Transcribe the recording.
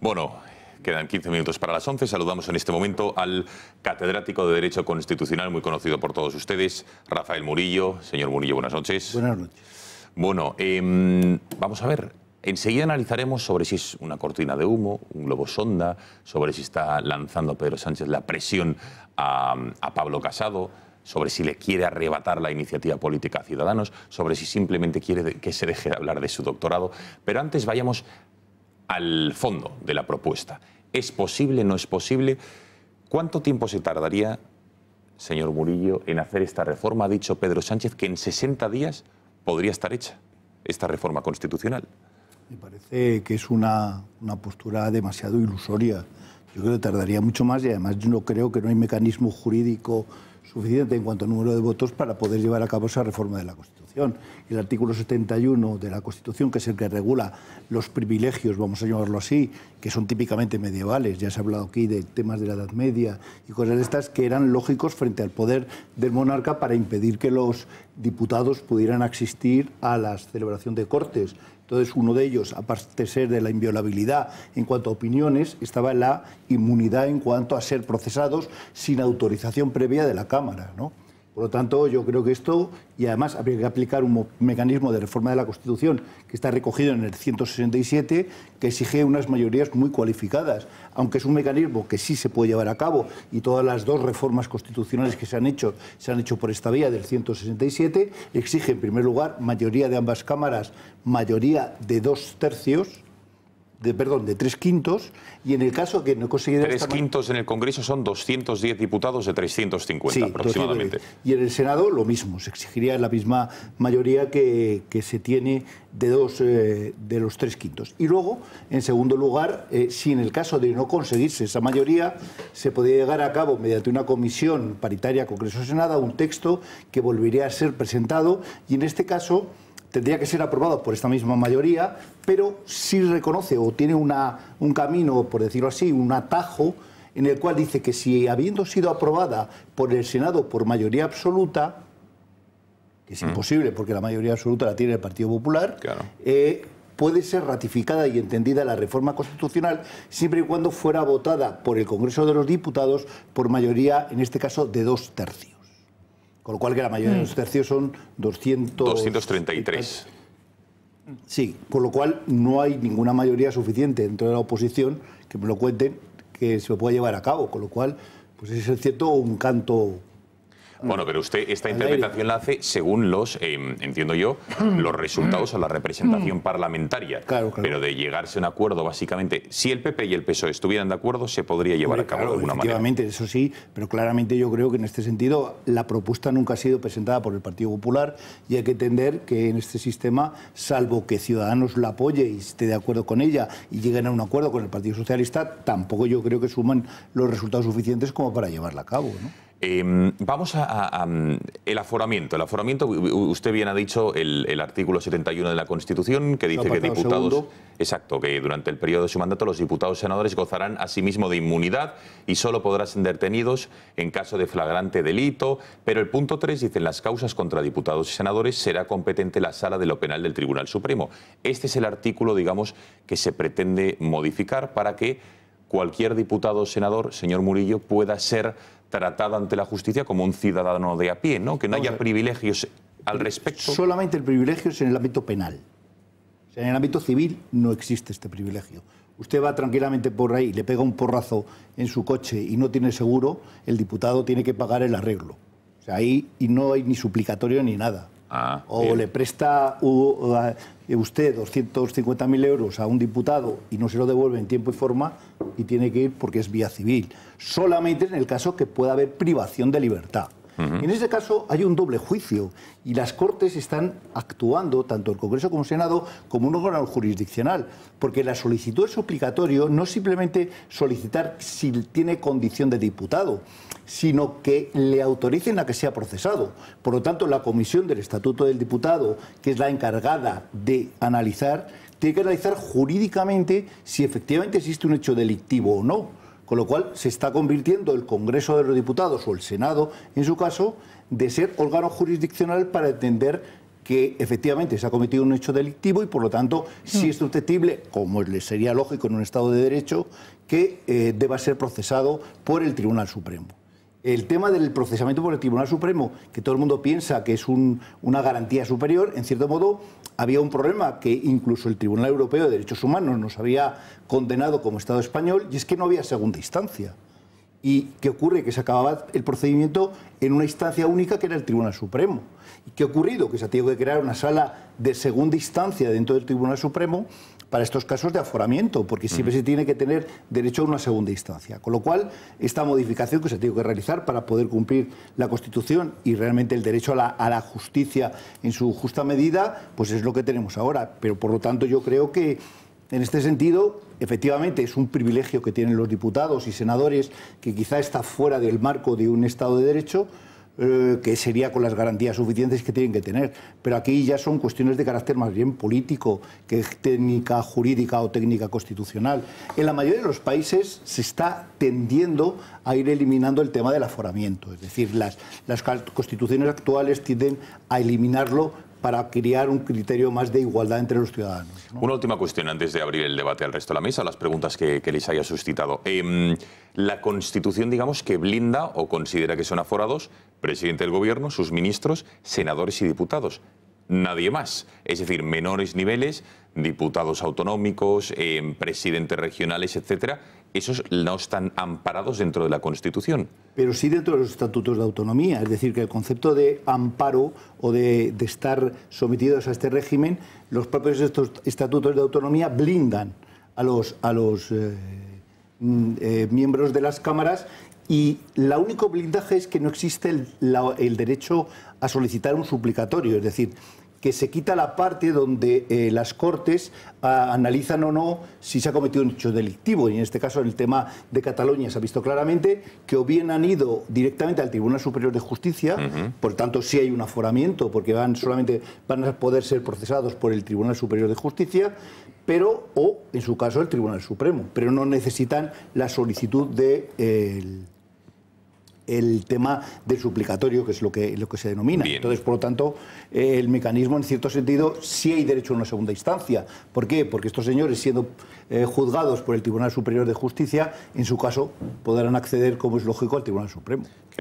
Bueno, Quedan 15 minutos para las 11. Saludamos en este momento al catedrático de Derecho Constitucional, muy conocido por todos ustedes, Rafael Murillo. Señor Murillo, buenas noches. Buenas noches. Bueno, em, vamos a ver. Enseguida analizaremos sobre si es una cortina de humo, un globo sonda, sobre si está lanzando Pedro Sánchez la presión a, a Pablo Casado, sobre si le quiere arrebatar la iniciativa política a Ciudadanos, sobre si simplemente quiere que se deje de hablar de su doctorado. Pero antes vayamos al fondo de la propuesta. ¿Es posible? ¿No es posible? ¿Cuánto tiempo se tardaría, señor Murillo, en hacer esta reforma? Ha dicho Pedro Sánchez que en 60 días podría estar hecha esta reforma constitucional. Me parece que es una, postura demasiado ilusoria. Yo creo que tardaría mucho más y además yo no creo que no hay mecanismo jurídico suficiente en cuanto a número de votos para poder llevar a cabo esa reforma de la Constitución el artículo 71 de la Constitución, que es el que regula los privilegios, vamos a llamarlo así, que son típicamente medievales, ya se ha hablado aquí de temas de la Edad Media y cosas de estas, que eran lógicos frente al poder del monarca para impedir que los diputados pudieran asistir a la celebración de cortes. Entonces, uno de ellos, aparte de ser de la inviolabilidad en cuanto a opiniones, estaba la inmunidad en cuanto a ser procesados sin autorización previa de la Cámara. ¿no? Por lo tanto, yo creo que esto, y además habría que aplicar un mecanismo de reforma de la Constitución que está recogido en el 167, que exige unas mayorías muy cualificadas, aunque es un mecanismo que sí se puede llevar a cabo, y todas las dos reformas constitucionales que se han hecho se han hecho por esta vía del 167, exige en primer lugar mayoría de ambas cámaras, mayoría de dos tercios de, perdón, de tres quintos, y en el caso que no consiguiera... Tres quintos en el Congreso son 210 diputados de 350 aproximadamente. Y en el Senado lo mismo, se exigiría la misma mayoría que, se tiene de, dos, eh, de los tres quintos. Y luego, en segundo lugar, eh, si en el caso de no conseguirse esa mayoría, se podría llegar a cabo mediante una comisión paritaria Congreso-Senado un texto que volvería a ser presentado y en este caso tendría que ser aprobado por esta misma mayoría, pero sí reconoce o tiene un camino, por decirlo así, un atajo en el cual dice que si habiendo sido aprobada por el Senado por mayoría absoluta, que es mm. imposible porque la mayoría absoluta la tiene el Partido Popular, eh, puede ser ratificada y entendida la reforma constitucional siempre y cuando fuera votada por el Congreso de los Diputados por mayoría, en este caso, de dos tercios. Con lo cual que la mayoría de los mm. tercios son 233. Sí, con lo cual no hay ninguna mayoría suficiente dentro de la oposición que me lo cuenten que se lo pueda llevar a cabo, con lo cual pues es cierto un canto bueno, pero usted esta interpretación la hace según los, eh, entiendo yo, los resultados o la representación mm. parlamentaria. Pero de llegarse a un acuerdo, básicamente, si el PP y el PSOE estuvieran de acuerdo, se podría llevar a cabo de alguna efectivamente, eso sí, pero claramente yo creo que en este sentido la propuesta nunca ha sido presentada por el Partido Popular y hay que entender que en este sistema, salvo que Ciudadanos la apoye y esté de acuerdo con ella y lleguen a un acuerdo con el Partido Socialista, tampoco yo creo que suman los resultados suficientes como para llevarla a cabo. ¿no? Em, vamos a, mm, el aforamiento. El aforamiento, usted bien ha dicho el, artículo 71 de la Constitución que dice que diputados, exacto, que durante el periodo de su mandato los diputados y senadores gozarán asimismo sí de inmunidad y solo podrán ser detenidos en caso de flagrante delito. Pero el punto 3 dice en las causas contra diputados y senadores será competente la Sala de lo Penal del Tribunal Supremo. Este es el artículo, digamos, que se pretende modificar para que cualquier diputado o senador, señor Murillo, pueda ser tratado ante la justicia como un ciudadano de a pie, ¿no? Que no haya privilegios al respecto. Solamente el privilegio es en el ámbito penal. en el ámbito civil no existe este privilegio. Usted va tranquilamente por ahí, le pega un porrazo en su coche y no tiene seguro, el diputado tiene que pagar el arreglo. O sea, ahí y no hay ni suplicatorio ni nada. Ah, o le presta usted 250.000 euros a un diputado y no se lo devuelve en tiempo y forma, y tiene que ir porque es vía civil. Solamente en el caso que pueda haber privación de libertad. En ese caso hay un doble juicio y las Cortes están actuando, tanto el Congreso como el Senado, como un órgano jurisdiccional, porque la solicitud es obligatorio no simplemente solicitar si tiene condición de diputado, sino que le autoricen a que sea procesado. Por lo tanto, la Comisión del Estatuto del Diputado, que es la encargada de analizar, tiene que analizar jurídicamente si efectivamente existe un hecho delictivo o no. Con lo cual se está convirtiendo el Congreso de los Diputados o el Senado, en su caso, de ser órgano jurisdiccional para entender que efectivamente se ha cometido un hecho delictivo y por lo tanto si mm. es susceptible, como le sería lógico en un Estado de Derecho, que eh, deba ser procesado por el Tribunal Supremo el tema del procesamiento por el Tribunal Supremo, que todo el mundo piensa que es una garantía superior, en cierto modo había un problema que incluso el Tribunal Europeo de Derechos Humanos nos había condenado como Estado español, y es que no había segunda instancia. ¿Y qué ocurre? Que se acababa el procedimiento en una instancia única que era el Tribunal Supremo. ¿Y qué ha ocurrido? Que se ha tenido que crear una sala de segunda instancia dentro del Tribunal Supremo para estos casos de aforamiento, porque mm. siempre se tiene que tener derecho a una segunda instancia. Con lo cual, esta modificación que se ha tenido que realizar para poder cumplir la Constitución y realmente el derecho a la, a la justicia en su justa medida, pues es lo que tenemos ahora. Pero, por lo tanto, yo creo que en este sentido, efectivamente, es un privilegio que tienen los diputados y senadores, que quizá está fuera del marco de un Estado de Derecho, eh, que sería con las garantías suficientes que tienen que tener. Pero aquí ya son cuestiones de carácter más bien político que técnica jurídica o técnica constitucional. En la mayoría de los países se está tendiendo a ir eliminando el tema del aforamiento. Es decir, las, las constituciones actuales tienden a eliminarlo para criar un criterio más de igualdad entre los ciudadanos. Una última cuestión antes de abrir el debate al resto de la mesa, las preguntas que, les haya suscitado. Em, la Constitución, digamos, que blinda o considera que son aforados presidente del Gobierno, sus ministros, senadores y diputados. Nadie más. Es decir, menores niveles, diputados autonómicos, em, presidentes regionales, etcétera esos no están amparados dentro de la Constitución. Pero sí dentro de los estatutos de autonomía, es decir, que el concepto de amparo o de, estar sometidos a este régimen, los propios estos estatutos de autonomía blindan a los, a los eh, mm, eh, miembros de las cámaras y el único blindaje es que no existe el, el derecho a solicitar un suplicatorio, es decir, que se quita la parte donde eh, las Cortes ah, analizan o no si se ha cometido un hecho delictivo. Y en este caso, en el tema de Cataluña se ha visto claramente que o bien han ido directamente al Tribunal Superior de Justicia, por tanto sí hay un aforamiento, porque van solamente van a poder ser procesados por el Tribunal Superior de Justicia, pero o en su caso el Tribunal Supremo, pero no necesitan la solicitud del de, eh, el tema del suplicatorio, que es lo que, lo que se denomina. Entonces, por lo tanto, eh, el mecanismo, en cierto sentido, sí hay derecho a una segunda instancia. ¿Por qué? Porque estos señores, siendo eh, juzgados por el Tribunal Superior de Justicia, en su caso, podrán acceder, como es lógico, al Tribunal Supremo.